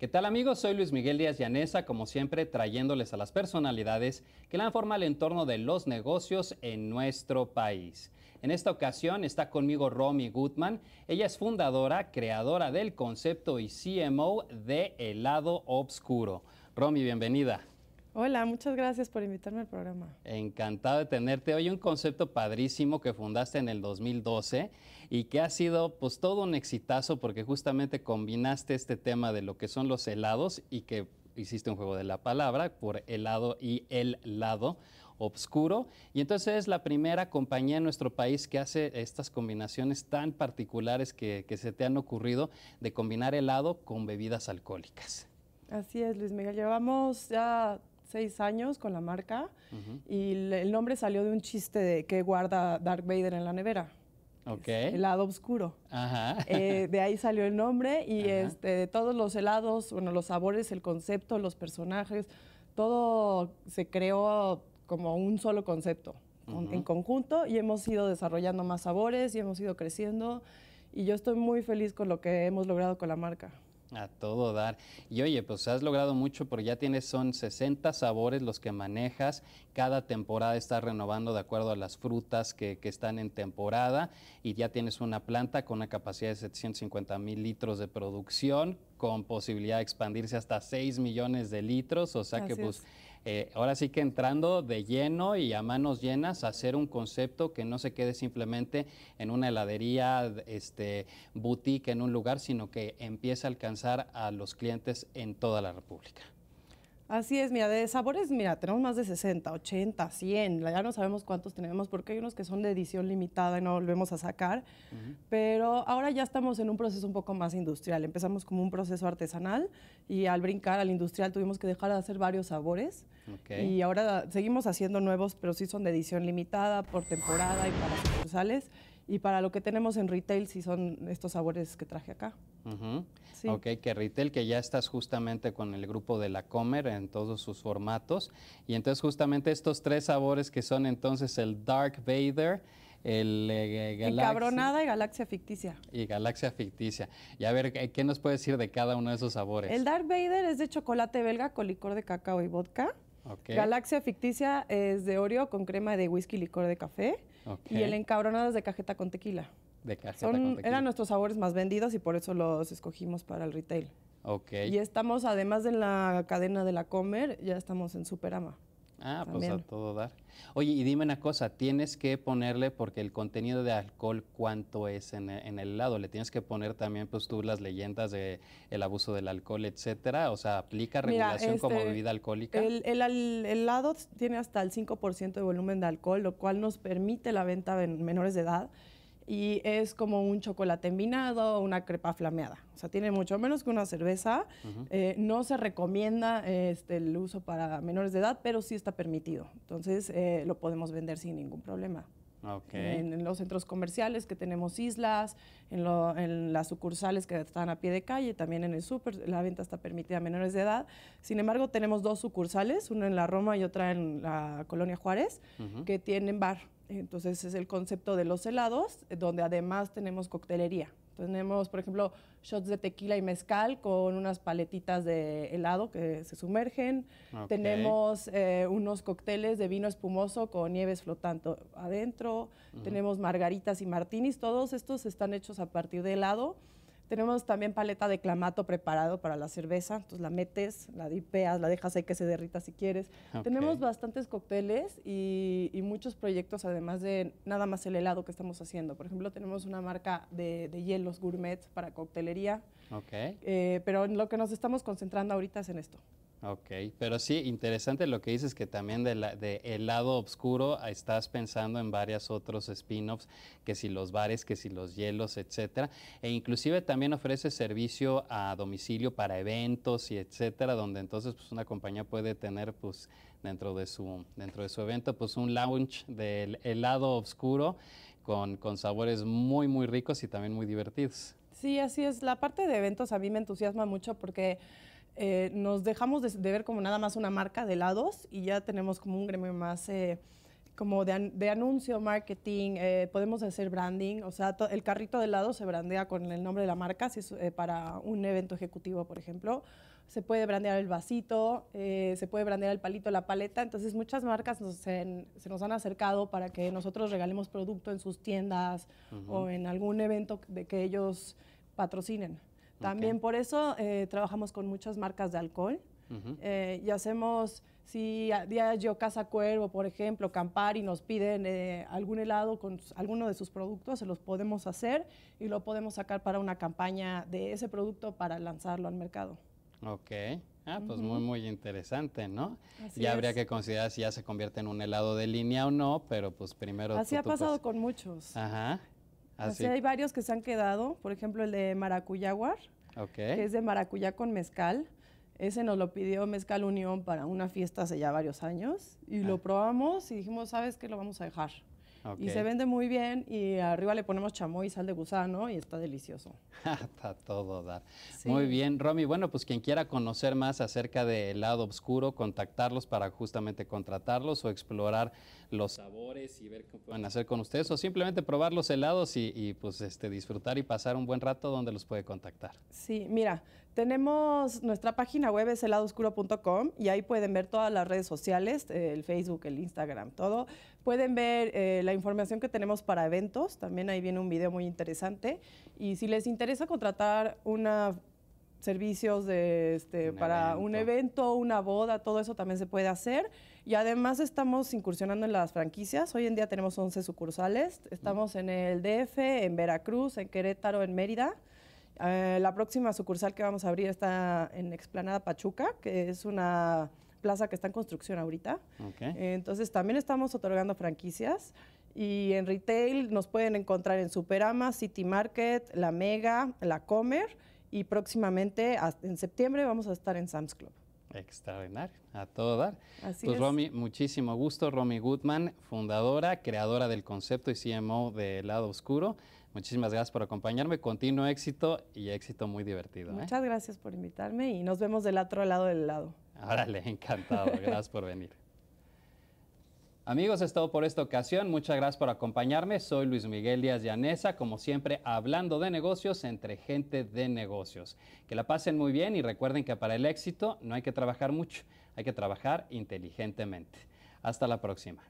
¿Qué tal amigos? Soy Luis Miguel Díaz Llanesa, como siempre trayéndoles a las personalidades que dan forma al entorno de los negocios en nuestro país. En esta ocasión está conmigo Romy Gutman. Ella es fundadora, creadora del concepto y CMO de Helado Obscuro. Romy, bienvenida. Hola, muchas gracias por invitarme al programa. Encantado de tenerte. Hoy un concepto padrísimo que fundaste en el 2012 y que ha sido pues todo un exitazo porque justamente combinaste este tema de lo que son los helados y que hiciste un juego de la palabra por helado y el lado obscuro. Y entonces es la primera compañía en nuestro país que hace estas combinaciones tan particulares que, que se te han ocurrido de combinar helado con bebidas alcohólicas. Así es, Luis Miguel. Llevamos ya seis años con la marca y el nombre salió de un chiste de que guarda Dark Vader en la nevera. Okay. El helado oscuro. Eh, de ahí salió el nombre y este, de todos los helados, bueno, los sabores, el concepto, los personajes, todo se creó como un solo concepto en conjunto y hemos ido desarrollando más sabores y hemos ido creciendo y yo estoy muy feliz con lo que hemos logrado con la marca. A todo dar. Y oye, pues has logrado mucho porque ya tienes, son 60 sabores los que manejas. Cada temporada estás renovando de acuerdo a las frutas que, que están en temporada y ya tienes una planta con una capacidad de 750 mil litros de producción con posibilidad de expandirse hasta 6 millones de litros, o sea que pues eh, ahora sí que entrando de lleno y a manos llenas, a hacer un concepto que no se quede simplemente en una heladería, este, boutique, en un lugar, sino que empiece a alcanzar a los clientes en toda la República. Así es, mira, de sabores, mira, tenemos más de 60, 80, 100, ya no sabemos cuántos tenemos porque hay unos que son de edición limitada y no volvemos a sacar, pero ahora ya estamos en un proceso un poco más industrial, empezamos como un proceso artesanal y al brincar al industrial tuvimos que dejar de hacer varios sabores y ahora seguimos haciendo nuevos, pero sí son de edición limitada por temporada y para sucursales y para lo que tenemos en retail sí son estos sabores que traje acá. Ok, que retail, que ya estás justamente con el grupo de la Comer en todos sus formatos. Y entonces justamente estos tres sabores que son entonces el Dark Vader, el eh, Galaxia. Cabronada y Galaxia Ficticia. Y Galaxia Ficticia. Y a ver, ¿qué nos puede decir de cada uno de esos sabores? El Dark Vader es de chocolate belga con licor de cacao y vodka. Galaxia ficticia es de Oreo con crema de whisky licor de café. Y el encabronado es de cajeta con tequila. De cajeta con tequila. Eran nuestros sabores más vendidos y por eso los escogimos para el retail. Y estamos, además de la cadena de la Comer, ya estamos en Superama. Ah, pues a todo dar. Oye, y dime una cosa, tienes que ponerle, porque el contenido de alcohol, ¿cuánto es en, el lado? ¿Le tienes que poner también, pues tú, las leyendas de el abuso del alcohol, etcétera? O sea, ¿aplica regulación como este, bebida alcohólica? El, el, tiene hasta el 5% de volumen de alcohol, lo cual nos permite la venta en menores de edad y es como un chocolate envinado o una crepa flameada. O sea, tiene mucho menos que una cerveza. Eh, no se recomienda este, el uso para menores de edad, pero sí está permitido. Entonces, eh, lo podemos vender sin ningún problema. En, los centros comerciales que tenemos islas, en, las sucursales que están a pie de calle, también en el súper, la venta está permitida a menores de edad. Sin embargo, tenemos dos sucursales, una en la Roma y otra en la Colonia Juárez, que tienen bar. Entonces es el concepto de los helados, eh, donde además tenemos coctelería. Tenemos, por ejemplo, shots de tequila y mezcal con unas paletitas de helado que se sumergen. Tenemos eh, unos cócteles de vino espumoso con nieves flotando adentro. Tenemos margaritas y martinis. Todos estos están hechos a partir de helado tenemos también paleta de clamato preparado para la cerveza, entonces la metes, la dipeas, la dejas ahí que se derrita si quieres. Tenemos bastantes cócteles y, muchos proyectos, además de nada más el helado que estamos haciendo. Por ejemplo, tenemos una marca de, de hielos gourmet para coctelería. Ok. Eh, pero lo que nos estamos concentrando ahorita es en esto. Ok, pero sí, interesante lo que dices que también del de de lado oscuro estás pensando en varios otros spin-offs, que si los bares, que si los hielos, etcétera. E inclusive también ofrece servicio a domicilio para eventos y etcétera, donde entonces pues una compañía puede tener pues dentro de su, dentro de su evento pues un lounge del helado oscuro con, con sabores muy muy ricos y también muy divertidos. Sí, así es. La parte de eventos a mí me entusiasma mucho porque eh, nos dejamos de, ver como nada más una marca de lados y ya tenemos como un gremio más... Eh, como de, anuncio, marketing, eh, podemos hacer branding, o sea, el carrito de helados se brandea con el nombre de la marca, si es, para un evento ejecutivo, por ejemplo, se puede brandear el vasito, eh, se puede brandear el palito, la paleta. Entonces muchas marcas se, nos han acercado para que nosotros regalemos producto en sus tiendas o en algún evento de que ellos patrocinen. También por eso eh, trabajamos con muchas marcas de alcohol eh, y hacemos, si a día yo Casa Cuervo, por ejemplo, Campar y nos piden algún helado con alguno de sus productos, se los podemos hacer y lo podemos sacar para una campaña de ese producto para lanzarlo al mercado. Ok. Ah, pues muy, muy interesante, ¿no? ya habría que considerar si ya se convierte en un helado de línea o no, pero pues primero... Así ha pues. pasado con muchos. Ajá. Así. hay varios que se han quedado, por ejemplo el de maracuyaguar, que es de maracuyá con mezcal. Ese nos lo pidió Mezcal Unión para una fiesta hace ya varios años y lo ah. probamos y dijimos, ¿sabes qué? Lo vamos a dejar. Y se vende muy bien y arriba le ponemos chamoy y sal de gusano y está delicioso. está todo dar. Muy bien, Romy. Bueno, pues quien quiera conocer más acerca del lado oscuro, contactarlos para justamente contratarlos o explorar los sabores y ver qué pueden hacer con ustedes o simplemente probar los helados y, pues este, disfrutar y pasar un buen rato, donde los puede contactar? Sí, mira, tenemos nuestra página web es heladoscuro.com y ahí pueden ver todas las redes sociales, eh, el Facebook, el Instagram, todo. Pueden ver eh, la información que tenemos para eventos, también ahí viene un video muy interesante. Y si les interesa contratar una servicios este, para un evento, una boda, todo eso también se puede hacer. Y además estamos incursionando en las franquicias. Hoy en día tenemos 11 sucursales. Estamos en el DF, en Veracruz, en Querétaro, en Mérida. Eh, la próxima sucursal que vamos a abrir está en Explanada Pachuca, que es una plaza que está en construcción ahorita. Eh, entonces también estamos otorgando franquicias y en retail nos pueden encontrar en Superama, City Market, La Mega, La Comer y próximamente en septiembre vamos a estar en Sam's Club. Extraordinario, a todo dar. Así pues Romy, muchísimo gusto. Romy Goodman, fundadora, creadora del concepto y CMO de Lado Oscuro. Muchísimas gracias por acompañarme. Continuo éxito y éxito muy divertido. ¿eh? Muchas gracias por invitarme y nos vemos del otro lado del lado. Árale, encantado. Gracias por venir. Amigos, es todo por esta ocasión. Muchas gracias por acompañarme. Soy Luis Miguel Díaz Llanesa, como siempre, hablando de negocios entre gente de negocios. Que la pasen muy bien y recuerden que para el éxito no hay que trabajar mucho, hay que trabajar inteligentemente. Hasta la próxima.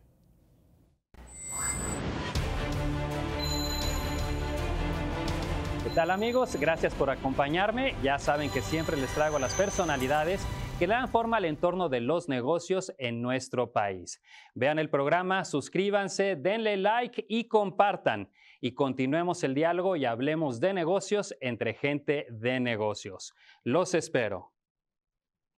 ¿Qué tal amigos? Gracias por acompañarme. Ya saben que siempre les traigo las personalidades que le dan forma al entorno de los negocios en nuestro país. Vean el programa, suscríbanse, denle like y compartan. Y continuemos el diálogo y hablemos de negocios entre gente de negocios. Los espero.